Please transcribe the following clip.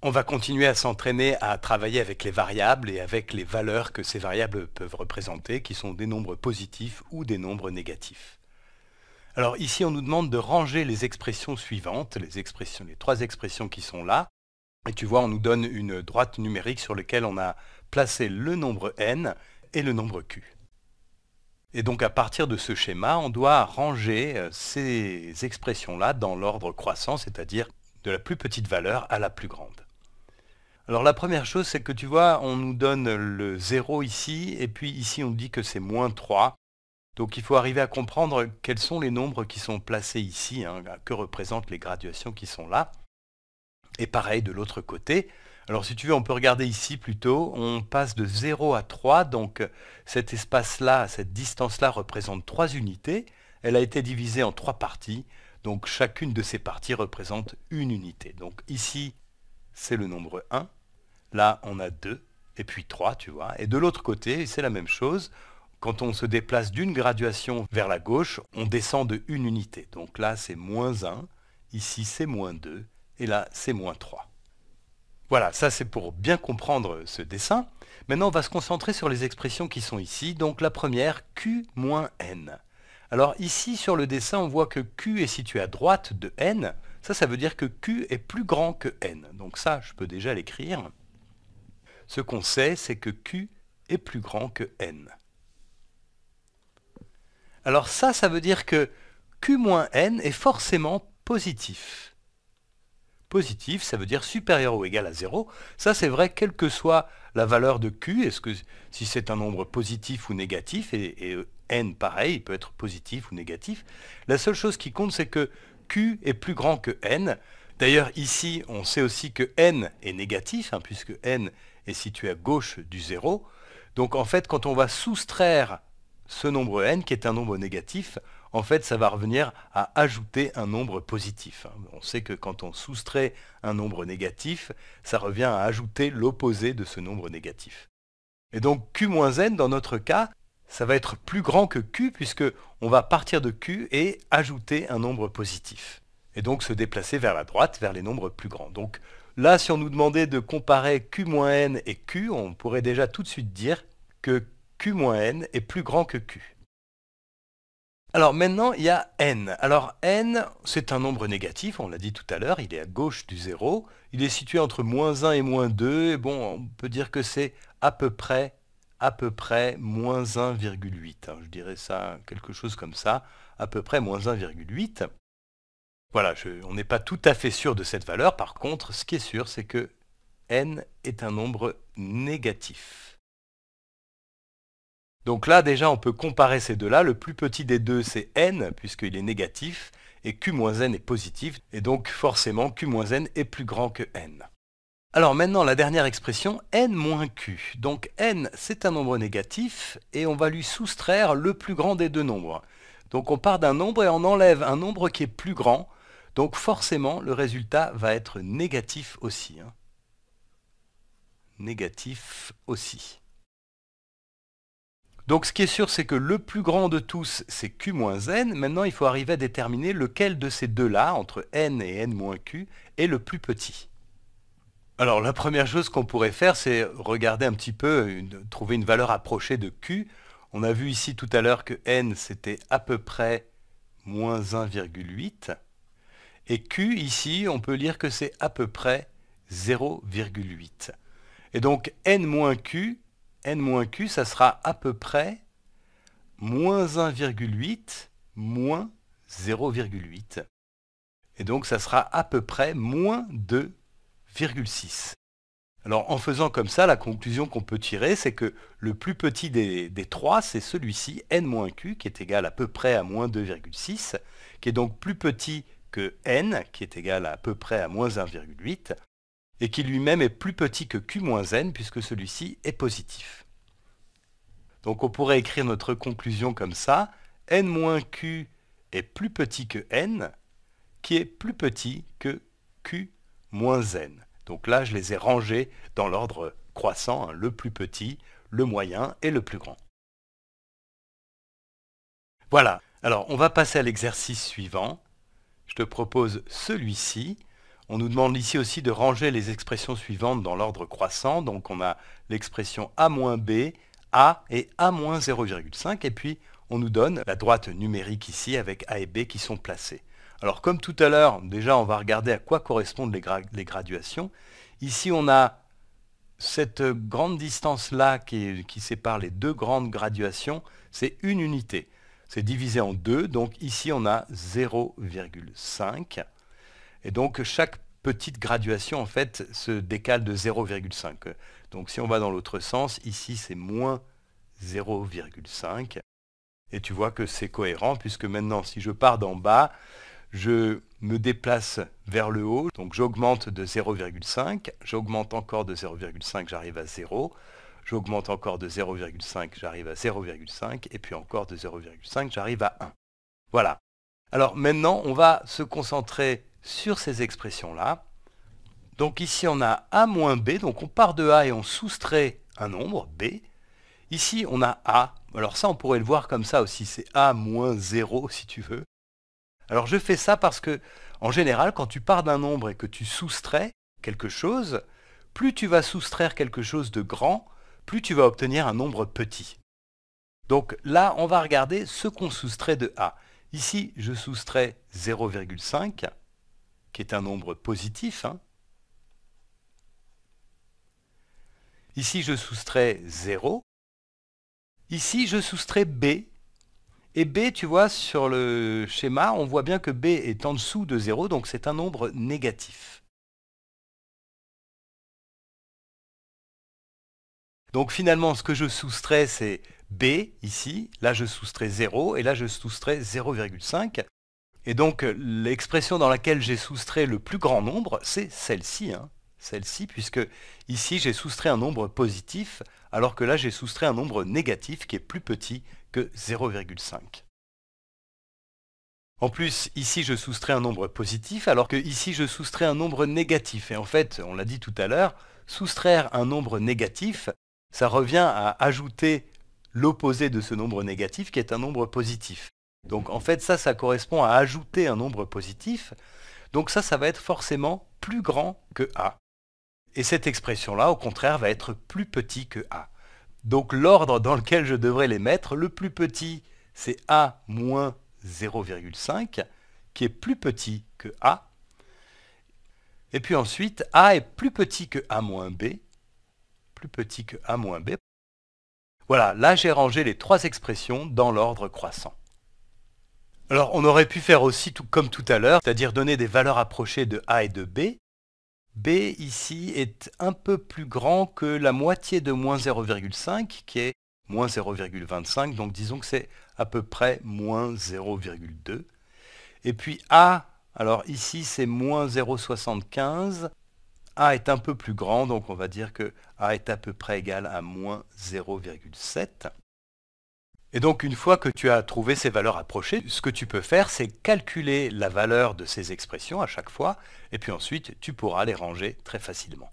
On va continuer à s'entraîner à travailler avec les variables et avec les valeurs que ces variables peuvent représenter, qui sont des nombres positifs ou des nombres négatifs. Alors ici, on nous demande de ranger les expressions suivantes, les, trois expressions qui sont là. Et tu vois, on nous donne une droite numérique sur laquelle on a placé le nombre n et le nombre q. Et donc à partir de ce schéma, on doit ranger euh, ces expressions-là dans l'ordre croissant, c'est-à-dire de la plus petite valeur à la plus grande. Alors la première chose, c'est que tu vois, on nous donne le 0 ici, et puis ici on dit que c'est moins 3. Donc il faut arriver à comprendre quels sont les nombres qui sont placés ici, hein, que représentent les graduations qui sont là. Et pareil de l'autre côté. Alors si tu veux, on peut regarder ici plutôt, on passe de 0 à 3, donc cet espace-là, cette distance-là représente 3 unités. Elle a été divisée en 3 parties, donc chacune de ces parties représente une unité. Donc ici, c'est le nombre 1, Là, on a 2 et puis 3, tu vois. Et de l'autre côté, c'est la même chose. Quand on se déplace d'une graduation vers la gauche, on descend de une unité. Donc là, c'est moins 1, ici, c'est moins 2, et là, c'est moins 3. Voilà, ça c'est pour bien comprendre ce dessin. Maintenant, on va se concentrer sur les expressions qui sont ici. Donc la première, Q moins N. Alors ici, sur le dessin, on voit que Q est situé à droite de N. Ça, ça veut dire que Q est plus grand que N. Donc ça, je peux déjà l'écrire. Ce qu'on sait, c'est que Q est plus grand que N. Alors ça, ça veut dire que Q moins N est forcément positif. Positif, ça veut dire supérieur ou égal à 0. Ça, c'est vrai quelle que soit la valeur de Q. Est-ce que si c'est un nombre positif ou négatif, et, euh, N pareil, il peut être positif ou négatif. La seule chose qui compte, c'est que Q est plus grand que N. D'ailleurs, ici, on sait aussi que N est négatif, hein, puisque N est situé à gauche du 0. Donc en fait, quand on va soustraire ce nombre n, qui est un nombre négatif, en fait, ça va revenir à ajouter un nombre positif. Hein. On sait que quand on soustrait un nombre négatif, ça revient à ajouter l'opposé de ce nombre négatif. Et donc q-n, dans notre cas, ça va être plus grand que q, puisque on va partir de q et ajouter un nombre positif. Et donc se déplacer vers la droite, vers les nombres plus grands. Donc Là, si on nous demandait de comparer Q-N et Q, on pourrait déjà tout de suite dire que Q-N est plus grand que Q. Alors maintenant, il y a n. Alors n, c'est un nombre négatif, on l'a dit tout à l'heure, il est à gauche du 0. Il est situé entre moins 1 et moins 2, et bon, on peut dire que c'est à peu près, à peu près moins 1,8. Hein. je dirais ça, quelque chose comme ça, à peu près moins 1,8. Voilà, on n'est pas tout à fait sûr de cette valeur. Par contre, ce qui est sûr, c'est que n est un nombre négatif. Donc là, déjà, on peut comparer ces deux-là. Le plus petit des deux, c'est n, puisqu'il est négatif, et q n est positif. Et donc, forcément, q n est plus grand que n. Alors maintenant, la dernière expression, n moins q. Donc n, c'est un nombre négatif, et on va lui soustraire le plus grand des deux nombres. Donc on part d'un nombre et on enlève un nombre qui est plus grand, donc forcément, le résultat va être négatif aussi. Hein. Négatif aussi. Donc ce qui est sûr, c'est que le plus grand de tous, c'est q moins n. Maintenant, il faut arriver à déterminer lequel de ces deux-là, entre n et n-q, moins est le plus petit. Alors la première chose qu'on pourrait faire, c'est regarder un petit peu, trouver une valeur approchée de q. On a vu ici tout à l'heure que n, c'était à peu près moins 1,8. Et Q, ici, on peut lire que c'est à peu près 0,8. Et donc N-Q, N-Q, ça sera à peu près moins 1,8 moins 0,8. Et donc ça sera à peu près moins 2,6. Alors en faisant comme ça, la conclusion qu'on peut tirer, c'est que le plus petit des, des trois, c'est celui-ci, n-q, qui est égal à peu près à moins 2,6, qui est donc plus petit que n, qui est égal à, à peu près à moins 1,8, et qui lui-même est plus petit que q moins n, puisque celui-ci est positif. Donc on pourrait écrire notre conclusion comme ça, n moins q est plus petit que n, qui est plus petit que q moins n. Donc là, je les ai rangés dans l'ordre croissant, hein, le plus petit, le moyen et le plus grand. Voilà, alors on va passer à l'exercice suivant te propose celui-ci. On nous demande ici aussi de ranger les expressions suivantes dans l'ordre croissant. Donc on a l'expression A B, A et A 0,5. Et puis on nous donne la droite numérique ici avec A et B qui sont placés. Alors comme tout à l'heure, déjà on va regarder à quoi correspondent les, graduations. Ici on a cette grande distance-là qui, sépare les deux grandes graduations, c'est une unité c'est divisé en deux. Donc ici, on a 0,5. Et donc chaque petite graduation, en fait, se décale de 0,5. Donc si on va dans l'autre sens, ici, c'est moins 0,5. Et tu vois que c'est cohérent, puisque maintenant, si je pars d'en bas, je me déplace vers le haut, donc j'augmente de 0,5, j'augmente encore de 0,5, j'arrive à 0, J'augmente encore de 0,5, j'arrive à 0,5, et puis encore de 0,5, j'arrive à 1. Voilà. Alors maintenant, on va se concentrer sur ces expressions-là. Donc ici, on a a moins b, donc on part de a et on soustrait un nombre, b. Ici, on a a. Alors ça, on pourrait le voir comme ça aussi, c'est a moins 0 si tu veux. Alors je fais ça parce que, en général, quand tu pars d'un nombre et que tu soustrais quelque chose, plus tu vas soustraire quelque chose de grand, plus tu vas obtenir un nombre petit. Donc là, on va regarder ce qu'on soustrait de A. Ici, je soustrais 0,5, qui est un nombre positif. Hein. Ici, je soustrais 0. Ici, je soustrais B. Et B, tu vois, sur le schéma, on voit bien que B est en dessous de 0, donc c'est un nombre négatif. Donc finalement, ce que je soustrais, c'est B ici, là je soustrais 0, et là je soustrais 0,5. Et donc euh, l'expression dans laquelle j'ai soustrait le plus grand nombre, c'est celle-ci, hein. celle-ci, puisque ici j'ai soustrait un nombre positif, alors que là j'ai soustrait un nombre négatif qui est plus petit que 0,5. En plus, ici je soustrais un nombre positif, alors que ici je soustrais un nombre négatif. Et en fait, on l'a dit tout à l'heure, soustraire un nombre négatif, ça revient à ajouter l'opposé de ce nombre négatif qui est un nombre positif. Donc en fait ça, ça correspond à ajouter un nombre positif. Donc ça, ça va être forcément plus grand que A. Et cette expression-là, au contraire, va être plus petit que A. Donc l'ordre dans lequel je devrais les mettre, le plus petit, c'est A moins 0,5, qui est plus petit que A. Et puis ensuite, A est plus petit que A moins B, plus petit que a moins b. Voilà, là j'ai rangé les trois expressions dans l'ordre croissant. Alors on aurait pu faire aussi tout comme tout à l'heure, c'est-à-dire donner des valeurs approchées de a et de b. b ici est un peu plus grand que la moitié de moins 0,5 qui est moins 0,25, donc disons que c'est à peu près moins 0,2. Et puis a, alors ici c'est moins 0,75, a est un peu plus grand, donc on va dire que A est à peu près égal à moins 0,7. Et donc une fois que tu as trouvé ces valeurs approchées, ce que tu peux faire, c'est calculer la valeur de ces expressions à chaque fois, et puis ensuite tu pourras les ranger très facilement.